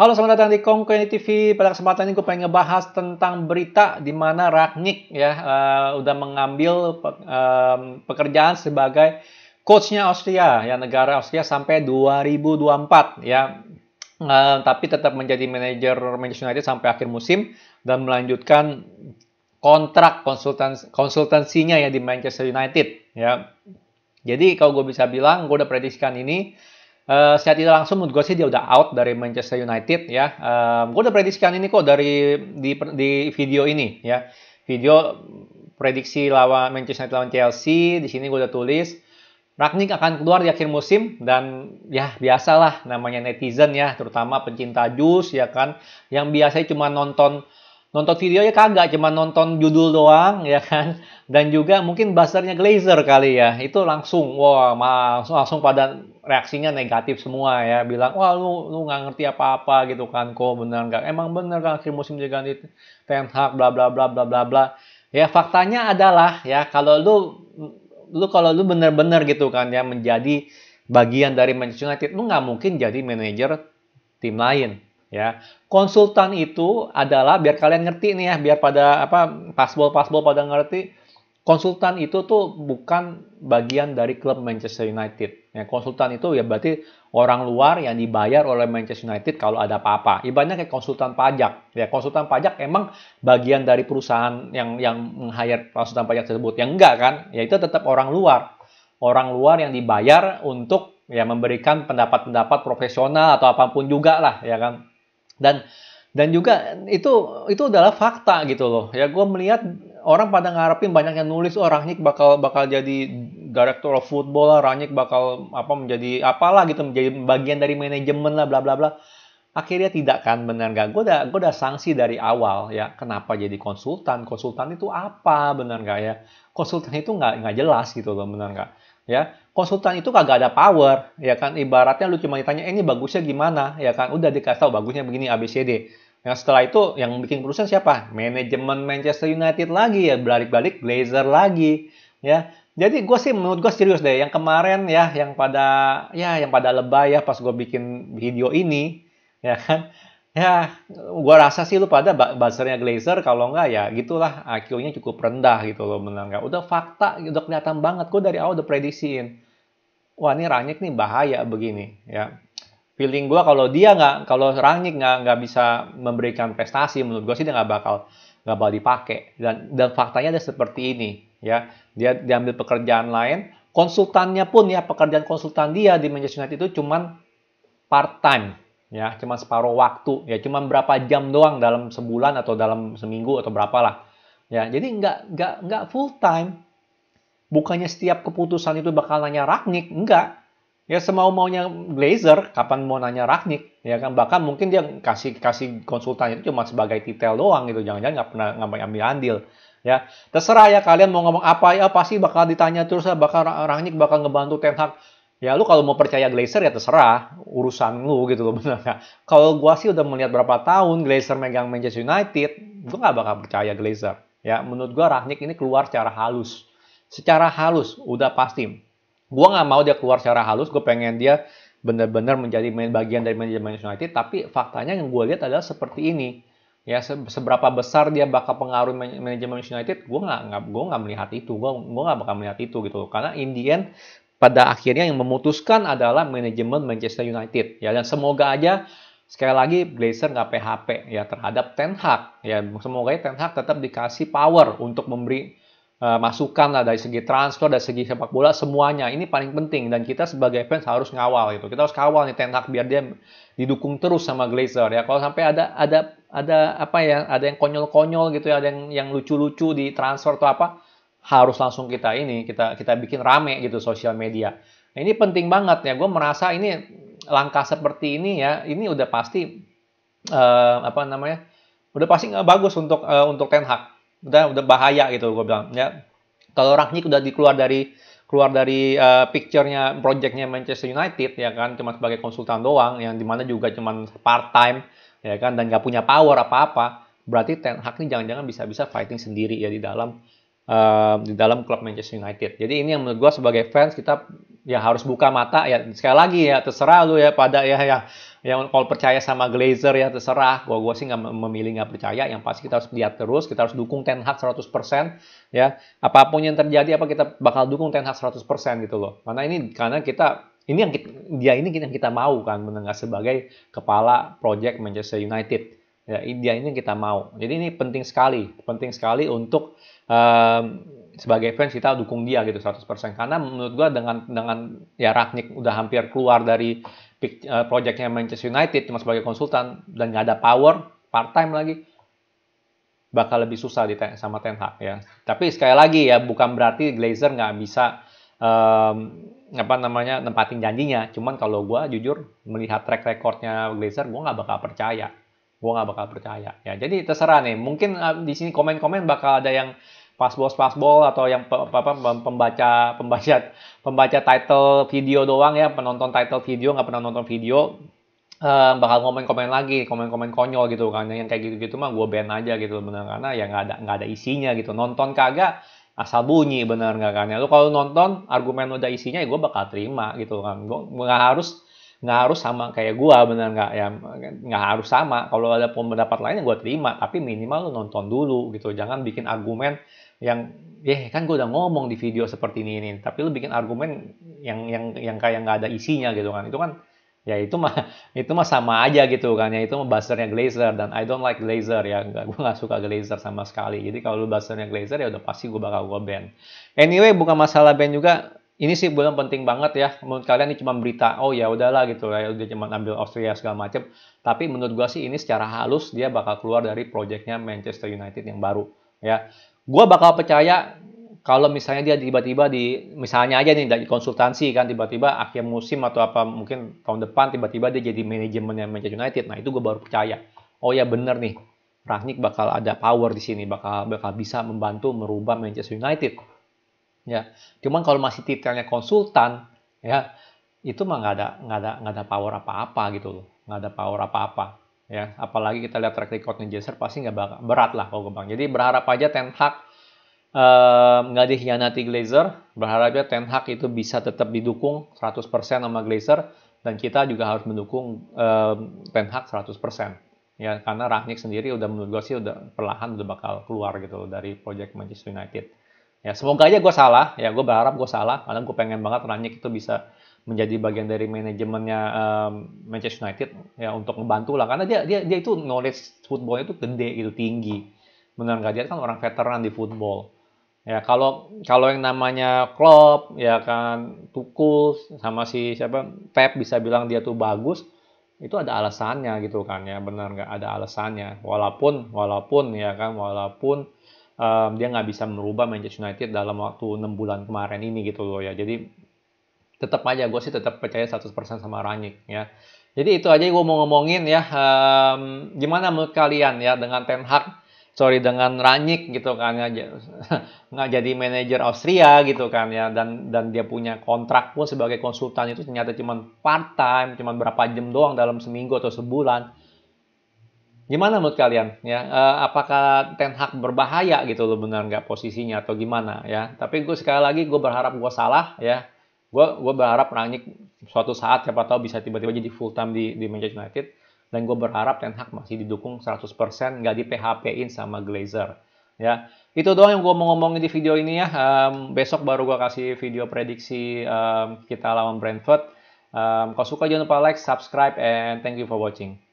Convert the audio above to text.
Halo, selamat datang di Kongkoini TV. Pada kesempatan ini gue pengen ngebahas tentang berita di mana Ragnik ya uh, udah mengambil pe uh, pekerjaan sebagai coachnya Austria ya negara Austria sampai 2024 ya. Uh, tapi tetap menjadi manajer Manchester United sampai akhir musim dan melanjutkan kontrak konsultans konsultansinya ya di Manchester United ya. Jadi kalau gue bisa bilang gue udah prediksikan ini Uh, secara tidak langsung menurut gue sih dia udah out dari Manchester United ya. Uh, eh, gue udah prediksikan ini kok dari di, di video ini ya. Video prediksi lawan Manchester United lawan Chelsea di sini gue udah tulis Ragnik akan keluar di akhir musim dan ya biasalah namanya netizen ya terutama pencinta jus ya kan yang biasanya cuma nonton nonton video ya kagak cuma nonton judul doang ya kan dan juga mungkin buzzernya Glazer kali ya itu langsung wah langsung langsung pada reaksinya negatif semua ya bilang wah lu lu nggak ngerti apa apa gitu kan kok bener nggak emang bener kan akhir musim diganti Ten Hag bla bla bla bla bla bla ya faktanya adalah ya kalau lu lu kalau lu bener-bener gitu kan ya menjadi bagian dari Manchester United lu nggak mungkin jadi manajer tim lain ya. Konsultan itu adalah biar kalian ngerti nih ya, biar pada apa pasbol-pasbol pada ngerti. Konsultan itu tuh bukan bagian dari klub Manchester United. Ya, konsultan itu ya berarti orang luar yang dibayar oleh Manchester United kalau ada apa-apa. Ibaratnya kayak konsultan pajak. Ya, konsultan pajak emang bagian dari perusahaan yang yang meng konsultan pajak tersebut. Yang enggak kan? Ya itu tetap orang luar. Orang luar yang dibayar untuk ya memberikan pendapat-pendapat profesional atau apapun juga lah, ya kan? dan dan juga itu itu adalah fakta gitu loh ya gue melihat orang pada ngarepin banyak yang nulis oh Rangnick bakal bakal jadi director of football lah Rangnick bakal apa menjadi apalah gitu menjadi bagian dari manajemen lah bla bla bla akhirnya tidak kan benar gak gue udah gue udah sanksi dari awal ya kenapa jadi konsultan konsultan itu apa benar gak ya konsultan itu nggak nggak jelas gitu loh benar gak ya konsultan itu kagak ada power ya kan ibaratnya lu cuma ditanya eh, ini bagusnya gimana ya kan udah dikasih tahu bagusnya begini ABCD yang setelah itu yang bikin perusahaan siapa manajemen Manchester United lagi ya balik-balik Blazer lagi ya jadi gue sih menurut gue serius deh yang kemarin ya yang pada ya yang pada lebay ya pas gue bikin video ini ya kan ya gua rasa sih lu pada buzzernya Glazer kalau enggak ya gitulah IQ-nya cukup rendah gitu loh menang udah fakta udah kelihatan banget gua dari awal udah prediksiin wah ini Rangnick nih bahaya begini ya feeling gua kalau dia nggak kalau Rangnick nggak nggak bisa memberikan prestasi menurut gua sih dia nggak bakal nggak bakal dipakai dan dan faktanya ada seperti ini ya dia diambil pekerjaan lain konsultannya pun ya pekerjaan konsultan dia di Manchester United itu cuman part time ya cuma separuh waktu ya cuma berapa jam doang dalam sebulan atau dalam seminggu atau berapa lah ya jadi nggak nggak nggak full time bukannya setiap keputusan itu bakal nanya Ragnik enggak ya semau maunya Glazer kapan mau nanya Ragnik ya kan bahkan mungkin dia kasih kasih konsultan itu cuma sebagai detail doang gitu jangan-jangan nggak pernah ngambil ambil andil ya terserah ya kalian mau ngomong apa ya pasti bakal ditanya terus ya bakal Ragnik bakal ngebantu Ten Hag ya lu kalau mau percaya Glazer ya terserah urusan lu gitu loh bener nggak kalau gua sih udah melihat berapa tahun Glazer megang Manchester United gua nggak bakal percaya Glazer ya menurut gua Rangnick ini keluar secara halus secara halus udah pasti gua nggak mau dia keluar secara halus gua pengen dia benar-benar menjadi bagian dari Manchester United tapi faktanya yang gua lihat adalah seperti ini ya seberapa besar dia bakal pengaruh manajemen United gue nggak nggak gue nggak melihat itu gue gue nggak bakal melihat itu gitu karena Indian pada akhirnya yang memutuskan adalah manajemen Manchester United ya dan semoga aja sekali lagi Glazer nggak PHP ya terhadap Ten Hag ya semoga Ten Hag tetap dikasih power untuk memberi eh, masukan lah dari segi transfer dari segi sepak bola semuanya ini paling penting dan kita sebagai fans harus ngawal itu kita harus kawal nih Ten Hag biar dia didukung terus sama Glazer ya kalau sampai ada ada ada apa ya ada yang konyol-konyol gitu ya ada yang yang lucu-lucu di transfer atau apa harus langsung kita ini kita kita bikin rame gitu sosial media. Nah, ini penting banget ya. Gue merasa ini langkah seperti ini ya, ini udah pasti uh, apa namanya? Udah pasti nggak bagus untuk uh, untuk Ten Hag. Udah udah bahaya gitu gue bilang ya. Kalau Rangnick udah dikeluar dari keluar dari uh, picture-nya Manchester United ya kan cuma sebagai konsultan doang yang dimana juga cuma part time ya kan dan nggak punya power apa-apa berarti Ten Hag ini jangan-jangan bisa-bisa fighting sendiri ya di dalam Eh, di dalam klub Manchester United. Jadi ini yang menurut gue sebagai fans kita ya harus buka mata ya sekali lagi ya terserah lu ya pada ya ya yang kalau percaya sama Glazer ya terserah. Gua gua sih nggak memilih nggak percaya. Yang pasti kita harus lihat terus, kita harus dukung Ten Hag 100% ya. Apapun yang terjadi apa kita bakal dukung Ten Hag 100% gitu loh. Karena ini karena kita ini yang kita, dia ini yang kita mau kan menengah sebagai kepala project Manchester United ya dia ini yang kita mau jadi ini penting sekali penting sekali untuk um, sebagai fans kita dukung dia gitu 100% karena menurut gua dengan dengan ya Ragnik udah hampir keluar dari e, projectnya Manchester United cuma sebagai konsultan dan nggak ada power part time lagi bakal lebih susah di sama Ten Hag ya tapi sekali lagi ya bukan berarti Glazer nggak bisa um, apa namanya nempatin janjinya cuman kalau gue jujur melihat track recordnya Glazer gue nggak bakal percaya gue nggak bakal percaya ya jadi terserah nih mungkin uh, di sini komen-komen bakal ada yang pas bos atau yang pe apa pembaca pembaca pembaca title video doang ya penonton title video nggak pernah nonton video uh, bakal komen-komen lagi komen-komen konyol gitu kan yang kayak gitu-gitu mah gue ban aja gitu bener karena ya nggak ada nggak ada isinya gitu nonton kagak asal bunyi bener nggak kan ya lu kalau nonton argumen udah isinya ya gue bakal terima gitu kan gue nggak harus nggak harus sama kayak gua bener nggak ya nggak harus sama kalau ada pendapat lain yang gue terima tapi minimal lu nonton dulu gitu jangan bikin argumen yang ya kan gua udah ngomong di video seperti ini ini tapi lu bikin argumen yang yang yang kayak nggak ada isinya gitu kan itu kan ya itu mah itu mah sama aja gitu kan ya itu mah basernya Glazer dan I don't like Glazer ya nggak gue nggak suka Glazer sama sekali jadi kalau lu basernya Glazer ya udah pasti gue bakal gue ban anyway bukan masalah ban juga ini sih bulan penting banget ya menurut kalian ini cuma berita oh ya udahlah gitu ya udah cuma ambil Austria segala macem. tapi menurut gua sih ini secara halus dia bakal keluar dari proyeknya Manchester United yang baru ya gua bakal percaya kalau misalnya dia tiba-tiba di misalnya aja nih dari konsultansi kan tiba-tiba akhir musim atau apa mungkin tahun depan tiba-tiba dia jadi manajemennya Manchester United nah itu gue baru percaya oh ya bener nih Rangnick bakal ada power di sini bakal bakal bisa membantu merubah Manchester United ya cuman kalau masih titelnya konsultan ya itu mah nggak ada nggak ada nggak ada power apa-apa gitu loh nggak ada power apa-apa ya apalagi kita lihat track recordnya Jaser pasti nggak berat lah kalau gampang jadi berharap aja Ten Hag nggak um, dikhianati Glazer berharap aja Ten Hag itu bisa tetap didukung 100% sama Glazer dan kita juga harus mendukung Ten Hag 100% ya karena Rangnick sendiri udah menurut gue sih udah perlahan udah bakal keluar gitu loh dari project Manchester United Ya, semoga aja gue salah. Ya, gue berharap gue salah. Karena gue pengen banget Ranić itu bisa menjadi bagian dari manajemennya um, Manchester United ya untuk membantu lah karena dia dia dia itu knowledge footballnya itu gede gitu tinggi benar nggak dia kan orang veteran di football ya kalau kalau yang namanya Klopp ya kan tukul sama si siapa Pep bisa bilang dia tuh bagus itu ada alasannya gitu kan ya benar nggak ada alasannya walaupun walaupun ya kan walaupun um, dia nggak bisa merubah Manchester United dalam waktu enam bulan kemarin ini gitu loh ya. Jadi tetap aja gue sih tetap percaya 100% sama Ranik ya. Jadi itu aja gue mau ngomongin ya. Um, gimana menurut kalian ya dengan Ten Hag? Sorry dengan Ranik gitu kan ya nggak jadi manajer Austria gitu kan ya dan dan dia punya kontrak pun sebagai konsultan itu ternyata cuma part time cuma berapa jam doang dalam seminggu atau sebulan Gimana menurut kalian? Ya, uh, apakah Ten Hag berbahaya gitu loh benar nggak posisinya atau gimana ya? Tapi gue sekali lagi gue berharap gue salah ya. Gue gue berharap Rangnick suatu saat siapa tahu bisa tiba-tiba jadi full time di, di Manchester United dan gue berharap Ten Hag masih didukung 100% nggak di PHP-in sama Glazer ya itu doang yang gue mau ngomongin di video ini ya um, besok baru gue kasih video prediksi um, kita lawan Brentford um, kalau suka jangan lupa like subscribe and thank you for watching